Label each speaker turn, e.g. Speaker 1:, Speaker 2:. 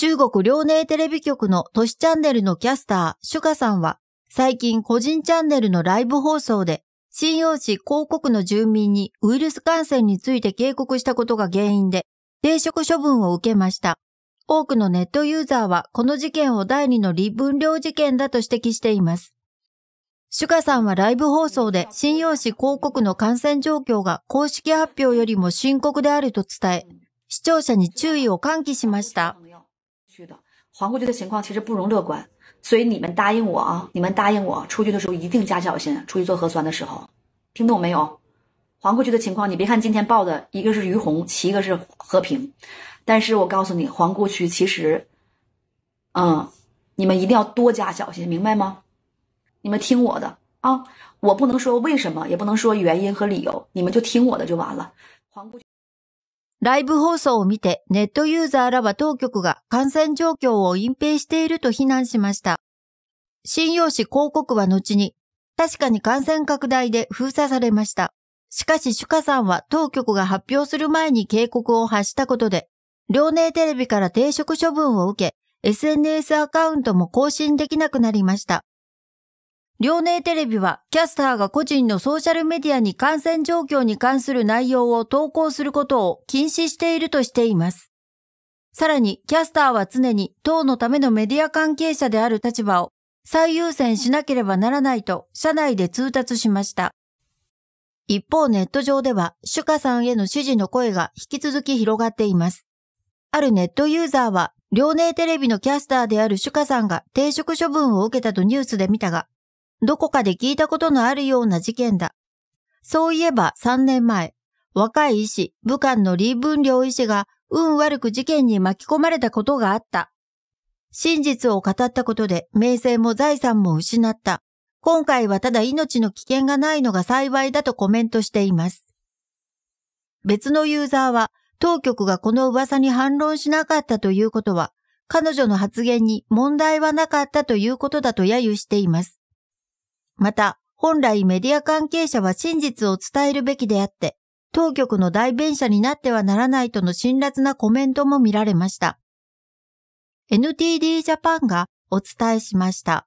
Speaker 1: 中国遼寧テレビ局の都市チャンネルのキャスター、シュカさんは、最近個人チャンネルのライブ放送で、信用市広告の住民にウイルス感染について警告したことが原因で、停職処分を受けました。多くのネットユーザーはこの事件を第二の離分量事件だと指摘しています。シュカさんはライブ放送で信用市広告の感染状況が公式発表よりも深刻であると伝え、視聴者に注意を喚起しました。去的黄姑区的情况其实不容乐观，所以你们答应我啊，你们答
Speaker 2: 应我出去的时候一定加小心。出去做核酸的时候，听懂没有？黄姑区的情况，你别看今天报的一个是于洪，一个是和平，但是我告诉你，黄姑区其实，嗯，你们一定要多加小心，明白吗？你们听我的啊，我不能说为什么，也不能说原因和理由，你们就听
Speaker 1: 我的就完了。黄姑。ライブ放送を見てネットユーザーらは当局が感染状況を隠蔽していると非難しました。信用紙広告は後に、確かに感染拡大で封鎖されました。しかし、主家さんは当局が発表する前に警告を発したことで、両寧テレビから停職処分を受け、SNS アカウントも更新できなくなりました。両寧テレビは、キャスターが個人のソーシャルメディアに感染状況に関する内容を投稿することを禁止しているとしています。さらに、キャスターは常に党のためのメディア関係者である立場を最優先しなければならないと、社内で通達しました。一方、ネット上では、シュカさんへの支持の声が引き続き広がっています。あるネットユーザーは、両寧テレビのキャスターであるシュカさんが停職処分を受けたとニュースで見たが、どこかで聞いたことのあるような事件だ。そういえば3年前、若い医師、武漢の李文良医師が運悪く事件に巻き込まれたことがあった。真実を語ったことで名声も財産も失った。今回はただ命の危険がないのが幸いだとコメントしています。別のユーザーは当局がこの噂に反論しなかったということは、彼女の発言に問題はなかったということだと揶揄しています。また、本来メディア関係者は真実を伝えるべきであって、当局の代弁者になってはならないとの辛辣なコメントも見られました。NTD ジャパンがお伝えしました。